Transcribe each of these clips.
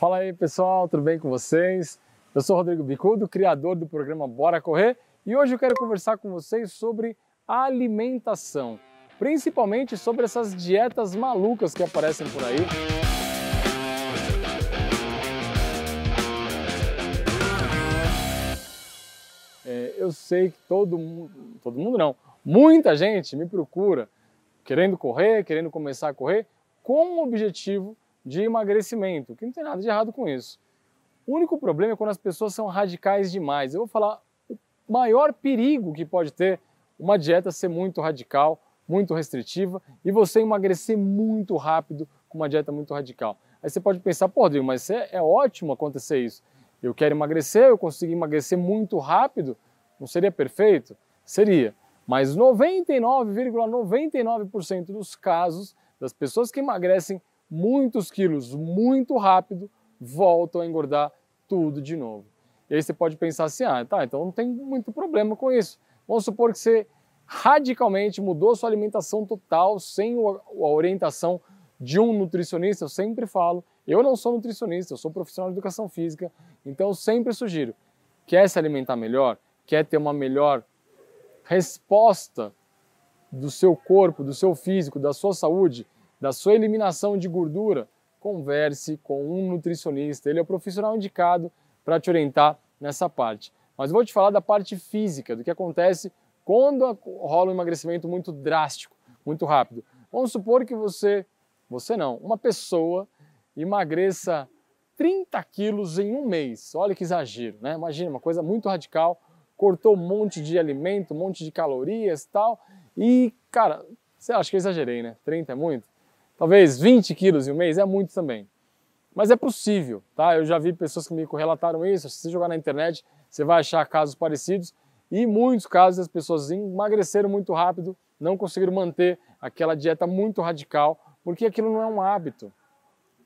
Fala aí pessoal, tudo bem com vocês? Eu sou Rodrigo Bicudo, criador do programa Bora Correr e hoje eu quero conversar com vocês sobre alimentação, principalmente sobre essas dietas malucas que aparecem por aí. É, eu sei que todo mundo, todo mundo não, muita gente me procura querendo correr, querendo começar a correr com o objetivo de emagrecimento, que não tem nada de errado com isso. O único problema é quando as pessoas são radicais demais. Eu vou falar o maior perigo que pode ter uma dieta ser muito radical, muito restritiva e você emagrecer muito rápido com uma dieta muito radical. Aí você pode pensar, pô, Rodrigo, mas é, é ótimo acontecer isso. Eu quero emagrecer, eu consegui emagrecer muito rápido, não seria perfeito? Seria. Mas 99,99% ,99 dos casos das pessoas que emagrecem muitos quilos muito rápido, voltam a engordar tudo de novo. E aí você pode pensar assim: ah, tá, então não tem muito problema com isso. Vamos supor que você radicalmente mudou sua alimentação total sem a orientação de um nutricionista. Eu sempre falo, eu não sou nutricionista, eu sou profissional de educação física, então eu sempre sugiro: quer se alimentar melhor? Quer ter uma melhor resposta do seu corpo, do seu físico, da sua saúde? da sua eliminação de gordura, converse com um nutricionista. Ele é o profissional indicado para te orientar nessa parte. Mas vou te falar da parte física, do que acontece quando rola um emagrecimento muito drástico, muito rápido. Vamos supor que você, você não, uma pessoa emagreça 30 quilos em um mês. Olha que exagero, né? Imagina, uma coisa muito radical. Cortou um monte de alimento, um monte de calorias tal. E, cara, você acha que eu exagerei, né? 30 é muito? talvez 20 quilos em um mês, é muito também. Mas é possível, tá? Eu já vi pessoas que me relataram isso. Se você jogar na internet, você vai achar casos parecidos. E muitos casos as pessoas emagreceram muito rápido, não conseguiram manter aquela dieta muito radical, porque aquilo não é um hábito.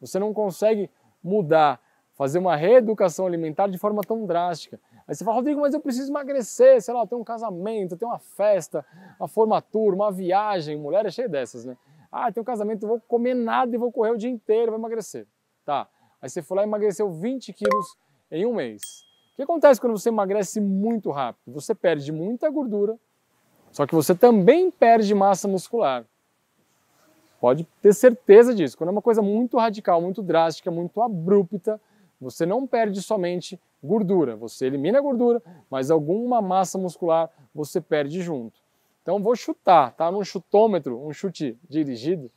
Você não consegue mudar, fazer uma reeducação alimentar de forma tão drástica. Aí você fala, Rodrigo, mas eu preciso emagrecer, sei lá, tem um casamento, tem uma festa, uma formatura, uma viagem, mulher é cheia dessas, né? Ah, tem um casamento, vou comer nada e vou correr o dia inteiro, vou emagrecer. Tá. Aí você foi lá e emagreceu 20 quilos em um mês. O que acontece quando você emagrece muito rápido? Você perde muita gordura, só que você também perde massa muscular. Pode ter certeza disso. Quando é uma coisa muito radical, muito drástica, muito abrupta, você não perde somente gordura. Você elimina a gordura, mas alguma massa muscular você perde junto. Então vou chutar, tá? Num chutômetro, um chute dirigido.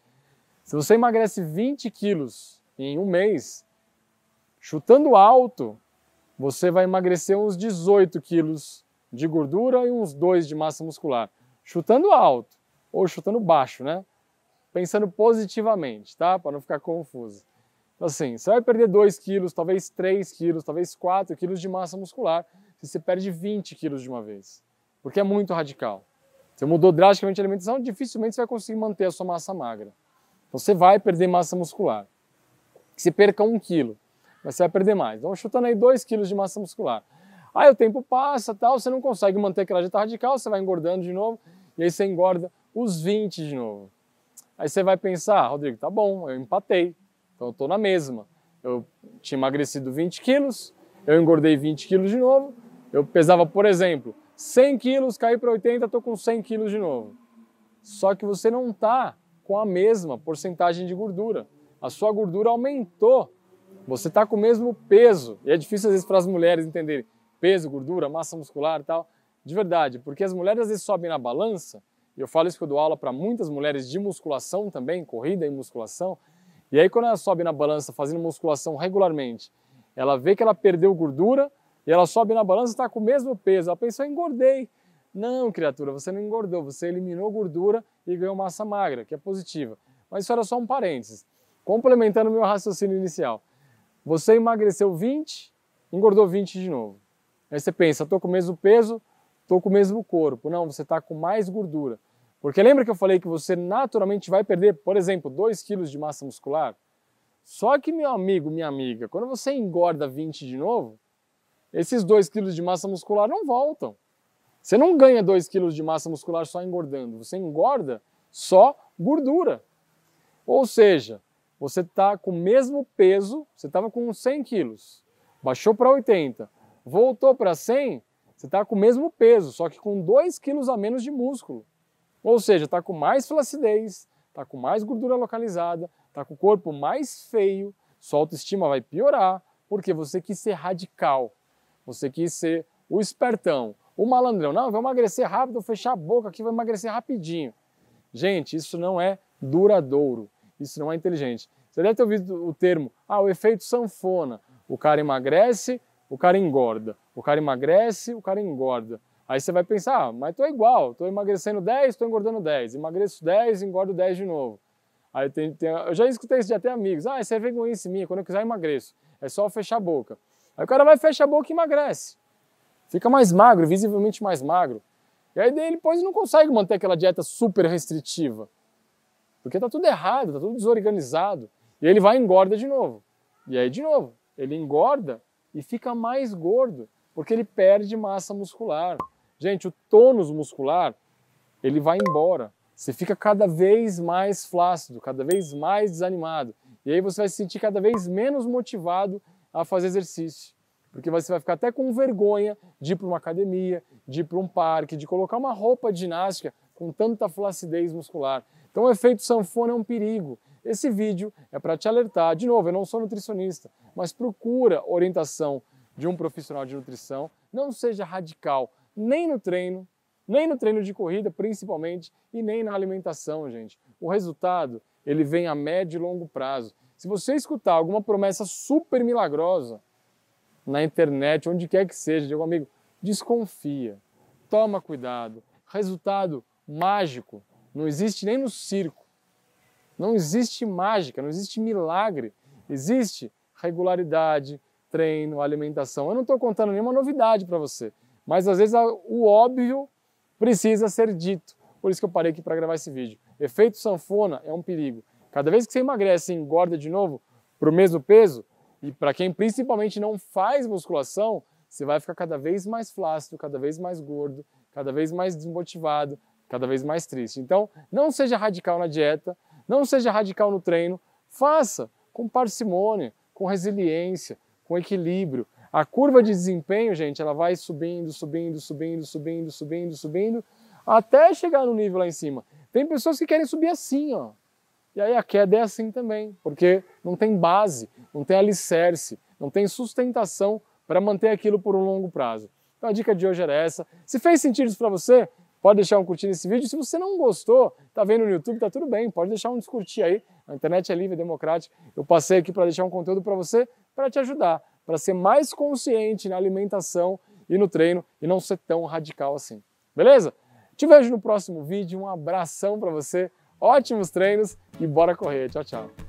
Se você emagrece 20 quilos em um mês, chutando alto, você vai emagrecer uns 18 quilos de gordura e uns 2 de massa muscular. Chutando alto ou chutando baixo, né? Pensando positivamente, tá? Para não ficar confuso. Então, assim, você vai perder 2 quilos, talvez 3 quilos, talvez 4 quilos de massa muscular se você perde 20 quilos de uma vez, porque é muito radical. Você mudou drasticamente a alimentação, dificilmente você vai conseguir manter a sua massa magra. Então você vai perder massa muscular. Que você perca um quilo, mas você vai perder mais. Então chutando aí dois quilos de massa muscular. Aí o tempo passa, tal, você não consegue manter aquela dieta radical, você vai engordando de novo, e aí você engorda os 20 de novo. Aí você vai pensar, ah, Rodrigo, tá bom, eu empatei, então eu estou na mesma. Eu tinha emagrecido 20 quilos, eu engordei 20 quilos de novo, eu pesava, por exemplo, 100 quilos, caí para 80, estou com 100 quilos de novo. Só que você não está com a mesma porcentagem de gordura. A sua gordura aumentou. Você está com o mesmo peso. E é difícil às vezes para as mulheres entenderem peso, gordura, massa muscular e tal. De verdade, porque as mulheres às vezes sobem na balança, e eu falo isso que eu dou aula para muitas mulheres de musculação também, corrida e musculação, e aí quando ela sobe na balança fazendo musculação regularmente, ela vê que ela perdeu gordura, e ela sobe na balança e está com o mesmo peso. Ela pensou, engordei. Não, criatura, você não engordou, você eliminou gordura e ganhou massa magra, que é positiva. Mas isso era só um parênteses. Complementando o meu raciocínio inicial. Você emagreceu 20, engordou 20 de novo. Aí você pensa, estou com o mesmo peso, estou com o mesmo corpo. Não, você está com mais gordura. Porque lembra que eu falei que você naturalmente vai perder, por exemplo, 2 quilos de massa muscular? Só que, meu amigo, minha amiga, quando você engorda 20 de novo, esses 2 quilos de massa muscular não voltam. Você não ganha 2 quilos de massa muscular só engordando, você engorda só gordura. Ou seja, você está com o mesmo peso, você estava com 100 quilos, baixou para 80, voltou para 100, você está com o mesmo peso, só que com 2 quilos a menos de músculo. Ou seja, está com mais flacidez, está com mais gordura localizada, está com o corpo mais feio, sua autoestima vai piorar, porque você quis ser radical, você quis ser o espertão, o malandrão. Não, vai emagrecer rápido, vou fechar a boca aqui, vai emagrecer rapidinho. Gente, isso não é duradouro. Isso não é inteligente. Você deve ter ouvido o termo, ah, o efeito sanfona. O cara emagrece, o cara engorda. O cara emagrece, o cara engorda. Aí você vai pensar, ah, mas tô igual, tô emagrecendo 10, tô engordando 10. Emagreço 10, engordo 10 de novo. Aí tem, tem eu já escutei isso de até amigos. Ah, isso é vergonha em mim, quando eu quiser emagreço. É só fechar a boca. Aí o cara vai, fecha a boca e emagrece. Fica mais magro, visivelmente mais magro. E aí ele depois não consegue manter aquela dieta super restritiva. Porque tá tudo errado, tá tudo desorganizado. E aí ele vai e engorda de novo. E aí de novo, ele engorda e fica mais gordo, porque ele perde massa muscular. Gente, o tônus muscular, ele vai embora. Você fica cada vez mais flácido, cada vez mais desanimado. E aí você vai se sentir cada vez menos motivado a fazer exercício. Porque você vai ficar até com vergonha de ir para uma academia, de ir para um parque, de colocar uma roupa de ginástica com tanta flacidez muscular. Então o efeito sanfona é um perigo. Esse vídeo é para te alertar. De novo, eu não sou nutricionista, mas procura orientação de um profissional de nutrição. Não seja radical, nem no treino, nem no treino de corrida, principalmente, e nem na alimentação, gente. O resultado, ele vem a médio e longo prazo. Se você escutar alguma promessa super milagrosa na internet, onde quer que seja, de algum amigo, desconfia, toma cuidado. Resultado mágico não existe nem no circo. Não existe mágica, não existe milagre. Existe regularidade, treino, alimentação. Eu não estou contando nenhuma novidade para você, mas às vezes o óbvio precisa ser dito. Por isso que eu parei aqui para gravar esse vídeo. Efeito sanfona é um perigo. Cada vez que você emagrece e engorda de novo para o mesmo peso, e para quem principalmente não faz musculação, você vai ficar cada vez mais flácido, cada vez mais gordo, cada vez mais desmotivado, cada vez mais triste. Então, não seja radical na dieta, não seja radical no treino, faça com parcimônia, com resiliência, com equilíbrio. A curva de desempenho, gente, ela vai subindo, subindo, subindo, subindo, subindo, subindo, até chegar no nível lá em cima. Tem pessoas que querem subir assim, ó. E aí a queda é assim também, porque não tem base, não tem alicerce, não tem sustentação para manter aquilo por um longo prazo. Então a dica de hoje era essa. Se fez sentido isso para você, pode deixar um curtir nesse vídeo. Se você não gostou, tá vendo no YouTube, tá tudo bem, pode deixar um descurtir aí. A internet é livre, é democrática. Eu passei aqui para deixar um conteúdo para você, para te ajudar, para ser mais consciente na alimentação e no treino e não ser tão radical assim. Beleza? Te vejo no próximo vídeo. Um abração para você ótimos treinos e bora correr. Tchau, tchau.